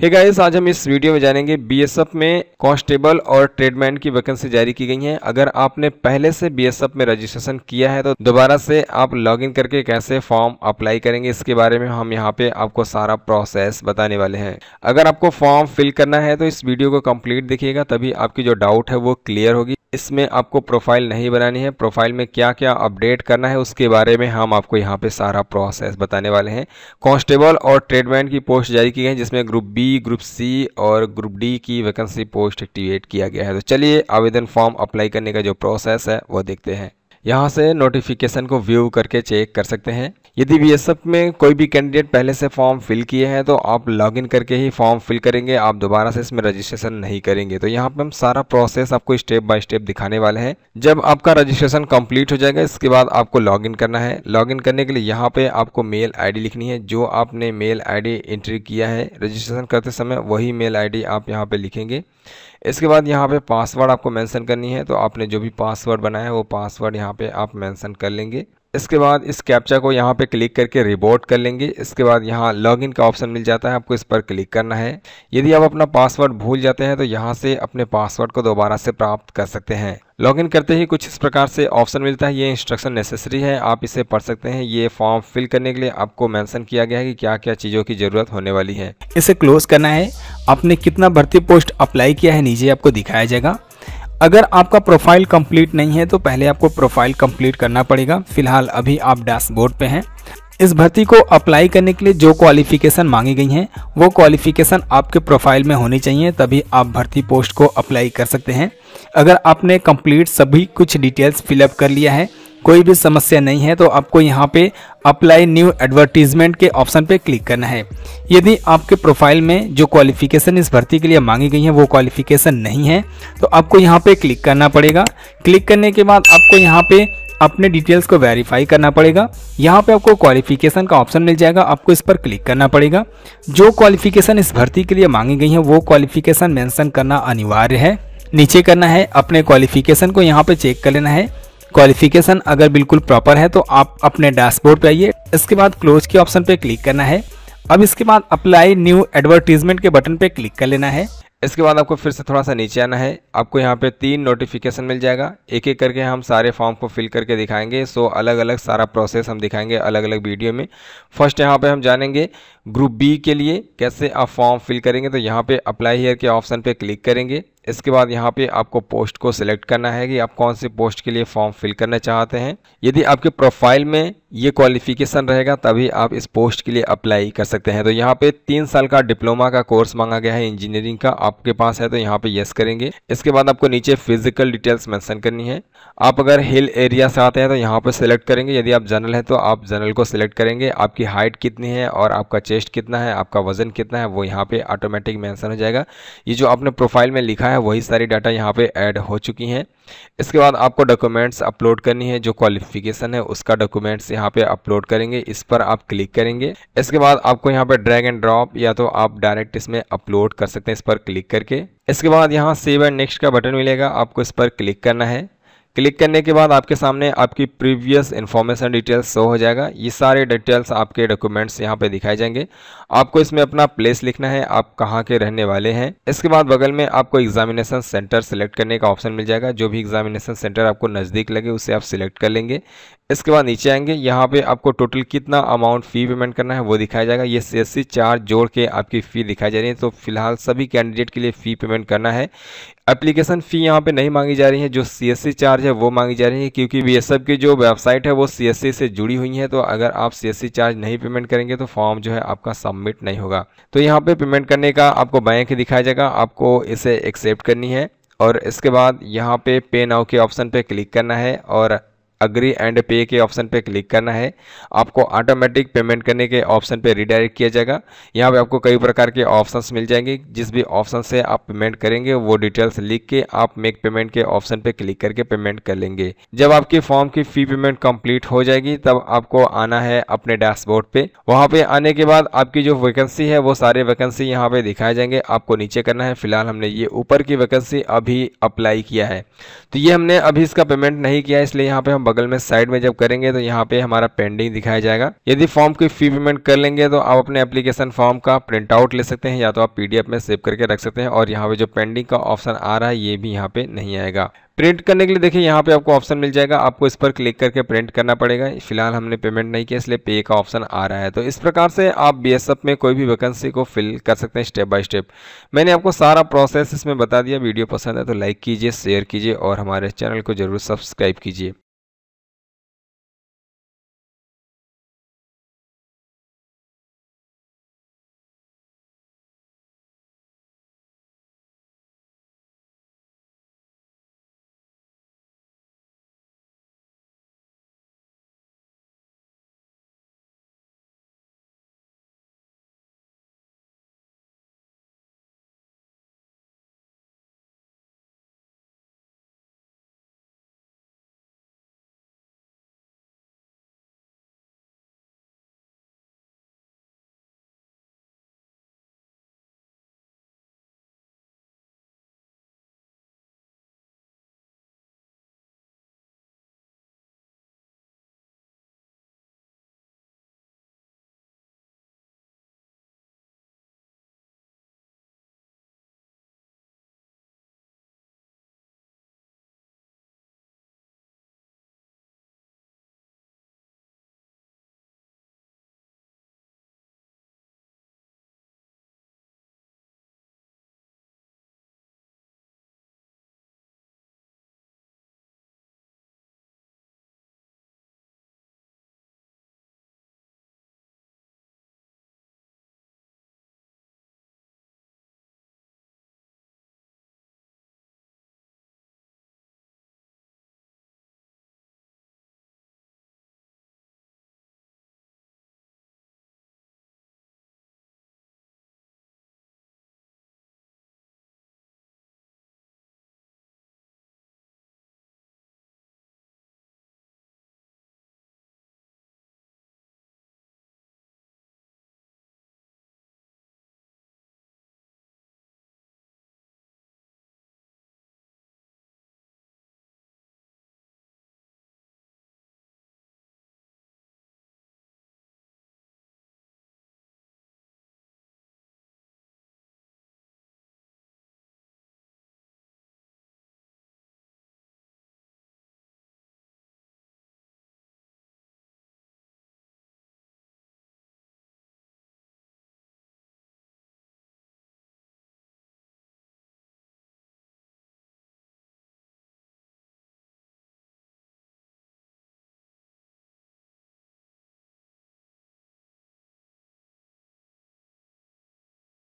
हे hey guys आज हम इस वीडियो में जानेंगे बीएसएफ में कांस्टेबल और ट्रेडमैन की वैकेंसी जारी की गई है अगर आपने पहले से बीएसएफ में रजिस्ट्रेशन किया है तो दोबारा से आप लॉगिन करके कैसे फॉर्म अप्लाई करेंगे इसके बारे में हम यहाँ पे आपको सारा प्रोसेस बताने वाले हैं अगर आपको फॉर्म फिल करना है तो इस वीडियो को कम्प्लीट दिखेगा तभी आपकी जो डाउट है वो क्लियर होगी इसमें आपको प्रोफाइल नहीं बनानी है प्रोफाइल में क्या क्या अपडेट करना है उसके बारे में हम आपको यहाँ पे सारा प्रोसेस बताने वाले हैं कांस्टेबल और ट्रेडमैन की पोस्ट जारी की गई है जिसमें ग्रुप बी ग्रुप सी और ग्रुप डी की वैकेंसी पोस्ट एक्टिवेट किया गया है तो चलिए आवेदन फॉर्म अप्लाई करने का जो प्रोसेस है वो देखते हैं यहाँ से नोटिफिकेशन को व्यू करके चेक कर सकते हैं यदि बी में कोई भी कैंडिडेट पहले से फॉर्म फिल किए हैं तो आप लॉगिन करके ही फॉर्म फिल करेंगे आप दोबारा से इसमें रजिस्ट्रेशन नहीं करेंगे तो यहाँ पर हम सारा प्रोसेस आपको स्टेप बाय स्टेप दिखाने वाले हैं जब आपका रजिस्ट्रेशन कंप्लीट हो जाएगा इसके बाद आपको लॉगिन करना है लॉगिन करने के लिए यहाँ पे आपको मेल डी लिखनी है जो आपने मेल डी एंट्री किया है रजिस्ट्रेशन करते समय वही मेल डी आप यहाँ पे लिखेंगे इसके बाद यहाँ पे पासवर्ड आपको मेंशन करनी है तो आपने जो भी पासवर्ड बनाया है वो पासवर्ड यहाँ पे आप मेंशन कर लेंगे इसके बाद इस कैप्चा को यहाँ पे क्लिक करके रिबोट कर लेंगे इसके बाद यहाँ लॉगिन का ऑप्शन मिल जाता है आपको इस पर क्लिक करना है यदि आप अपना पासवर्ड भूल जाते हैं तो यहाँ से अपने पासवर्ड को दोबारा से प्राप्त कर सकते हैं लॉगिन करते ही कुछ इस प्रकार से ऑप्शन मिलता है ये इंस्ट्रक्शन नेसेसरी है आप इसे पढ़ सकते हैं ये फॉर्म फिल करने के लिए आपको मैंशन किया गया है कि क्या क्या चीज़ों की ज़रूरत होने वाली है इसे क्लोज करना है आपने कितना भर्ती पोस्ट अप्लाई किया है नीचे आपको दिखाया जाएगा अगर आपका प्रोफाइल कंप्लीट नहीं है तो पहले आपको प्रोफाइल कंप्लीट करना पड़ेगा फिलहाल अभी आप डैशबोर्ड पे हैं इस भर्ती को अप्लाई करने के लिए जो क्वालिफिकेशन मांगी गई हैं वो क्वालिफिकेशन आपके प्रोफाइल में होनी चाहिए तभी आप भर्ती पोस्ट को अप्लाई कर सकते हैं अगर आपने कंप्लीट सभी कुछ डिटेल्स फिलअप कर लिया है कोई भी समस्या नहीं है तो आपको यहाँ पे अप्लाई न्यू एडवर्टीजमेंट के ऑप्शन पे क्लिक करना है यदि आपके प्रोफाइल में जो क्वालिफिकेशन इस भर्ती के लिए मांगी गई है वो क्वालिफिकेशन नहीं है तो आपको यहाँ पे क्लिक करना पड़ेगा क्लिक करने के बाद आपको यहाँ पे अपने डिटेल्स को वेरीफाई करना पड़ेगा यहाँ पे आपको क्वालिफिकेशन का ऑप्शन मिल जाएगा आपको इस पर क्लिक करना पड़ेगा जो क्वालिफिकेशन इस भर्ती के लिए मांगी गई है वो क्वालिफिकेशन मेंशन करना अनिवार्य है नीचे करना है अपने क्वालिफिकेशन को यहाँ पे चेक कर लेना है क्वालिफिकेशन अगर बिल्कुल प्रॉपर है तो आप अपने डैशबोर्ड पर आइए इसके बाद क्लोज के ऑप्शन पर क्लिक करना है अब इसके बाद अप्लाई न्यू एडवर्टीजमेंट के बटन पे क्लिक कर लेना है इसके बाद आपको फिर से थोड़ा सा नीचे आना है आपको यहाँ पे तीन नोटिफिकेशन मिल जाएगा एक एक करके हम सारे फॉर्म को फिल करके दिखाएंगे सो अलग अलग सारा प्रोसेस हम दिखाएंगे अलग अलग वीडियो में फर्स्ट यहाँ पे हम जानेंगे ग्रुप बी के लिए कैसे आप फॉर्म फिल करेंगे तो यहाँ पे अप्लाई हेयर के ऑप्शन पे क्लिक करेंगे इसके बाद यहाँ पे आपको पोस्ट को सिलेक्ट करना है कि आप कौन से पोस्ट के लिए फॉर्म फिल करना चाहते हैं यदि आपके प्रोफाइल में ये क्वालिफिकेशन रहेगा तभी आप इस पोस्ट के लिए अप्लाई कर सकते हैं तो यहाँ पे तीन साल का डिप्लोमा का कोर्स मांगा गया है इंजीनियरिंग का आपके पास है तो यहाँ पे यस करेंगे इसके बाद आपको नीचे फिजिकल डिटेल्स मैंशन करनी है आप अगर हिल एरिया से आते हैं तो यहाँ पर सिलेक्ट करेंगे यदि आप जनरल है तो आप जनरल को सिलेक्ट करेंगे आपकी हाइट कितनी है और आपका चेस्ट कितना है आपका वजन कितना है वो यहाँ पे ऑटोमेटिक मैंसन हो जाएगा ये जो आपने प्रोफाइल में लिखा है है वही सारी डाटा यहाँ पे ऐड हो चुकी हैं इसके बाद आपको डॉक्यूमेंट्स अपलोड करनी है जो क्वालिफिकेशन है उसका डॉक्यूमेंट्स यहाँ पे अपलोड करेंगे इस पर आप क्लिक करेंगे इसके बाद आपको यहाँ पे ड्रैग एंड ड्रॉप या तो आप डायरेक्ट इसमें अपलोड कर सकते हैं इस पर क्लिक करके इसके बाद यहाँ सेव एंड नेक्स्ट का बटन मिलेगा आपको इस पर क्लिक करना है क्लिक करने के बाद आपके सामने आपकी प्रीवियस इन्फॉर्मेशन डिटेल्स शो हो जाएगा ये सारे डिटेल्स आपके डॉक्यूमेंट्स यहाँ पे दिखाए जाएंगे आपको इसमें अपना प्लेस लिखना है आप कहाँ के रहने वाले हैं इसके बाद बगल में आपको एग्जामिनेशन सेंटर सेलेक्ट करने का ऑप्शन मिल जाएगा जो भी एग्जामिनेशन सेंटर आपको नज़दीक लगे उसे आप सिलेक्ट कर लेंगे इसके बाद नीचे आएंगे यहाँ पे आपको टोटल कितना अमाउंट फ़ी पेमेंट करना है वो दिखाया जाएगा ये सी चार्ज जोड़ के आपकी फ़ी दिखाई जा रही है तो फिलहाल सभी कैंडिडेट के लिए फ़ी पेमेंट करना है एप्लीकेशन फ़ी यहाँ पे नहीं मांगी जा रही है जो सी चार्ज है वो मांगी जा रही है क्योंकि बी की जो वेबसाइट है वो सी से जुड़ी हुई है तो अगर आप सी चार्ज नहीं पेमेंट करेंगे तो फॉर्म जो है आपका सबमिट नहीं होगा तो यहाँ पर पेमेंट करने का आपको बैंक दिखाया जाएगा आपको इसे एक्सेप्ट करनी है और इसके बाद यहाँ पे पे नाउ के ऑप्शन पे क्लिक करना है और अग्री एंड पे के ऑप्शन पे क्लिक करना है आपको ऑटोमेटिक पेमेंट करने के ऑप्शन पे रिडायरेक्ट किया जाएगा यहाँ पे आपको कई प्रकार के ऑप्शंस मिल जाएंगे जिस भी ऑप्शन से आप पेमेंट करेंगे वो डिटेल्स लिख के आप मेक पेमेंट के ऑप्शन पे क्लिक करके पेमेंट कर लेंगे जब आपकी फॉर्म की फी पेमेंट कम्प्लीट हो जाएगी तब आपको आना है अपने डैशबोर्ड पे वहाँ पे आने के बाद आपकी जो वैकेंसी है वो सारे वैकेंसी यहाँ पे दिखाए जाएंगे आपको नीचे करना है फिलहाल हमने ये ऊपर की वैकेंसी अभी अप्लाई किया है तो ये हमने अभी इसका पेमेंट नहीं किया इसलिए यहाँ पे हम बगल में साइड में जब करेंगे तो यहाँ पे हमारा पेंडिंग दिखाया जाएगा यदि फॉर्म की फी पेमेंट कर लेंगे तो आप अपने एप्लीकेशन फॉर्म का प्रिंट आउट ले सकते हैं या तो आप पीडीएफ में सेव करके रख सकते हैं और यहाँ पे जो पेंडिंग का ऑप्शन आ रहा है ये भी यहाँ पे नहीं आएगा प्रिंट करने के लिए देखिए यहाँ पे आपको ऑप्शन मिल जाएगा आपको इस पर क्लिक करके प्रिंट करना पड़ेगा फिलहाल हमने पेमेंट नहीं किया इसलिए पे का ऑप्शन आ रहा है तो इस प्रकार से आप बी में कोई भी वैकेंसी को फिल कर सकते हैं स्टेप बाय स्टेप मैंने आपको सारा प्रोसेस इसमें बता दिया वीडियो पसंद है तो लाइक कीजिए शेयर कीजिए और हमारे चैनल को जरूर सब्सक्राइब कीजिए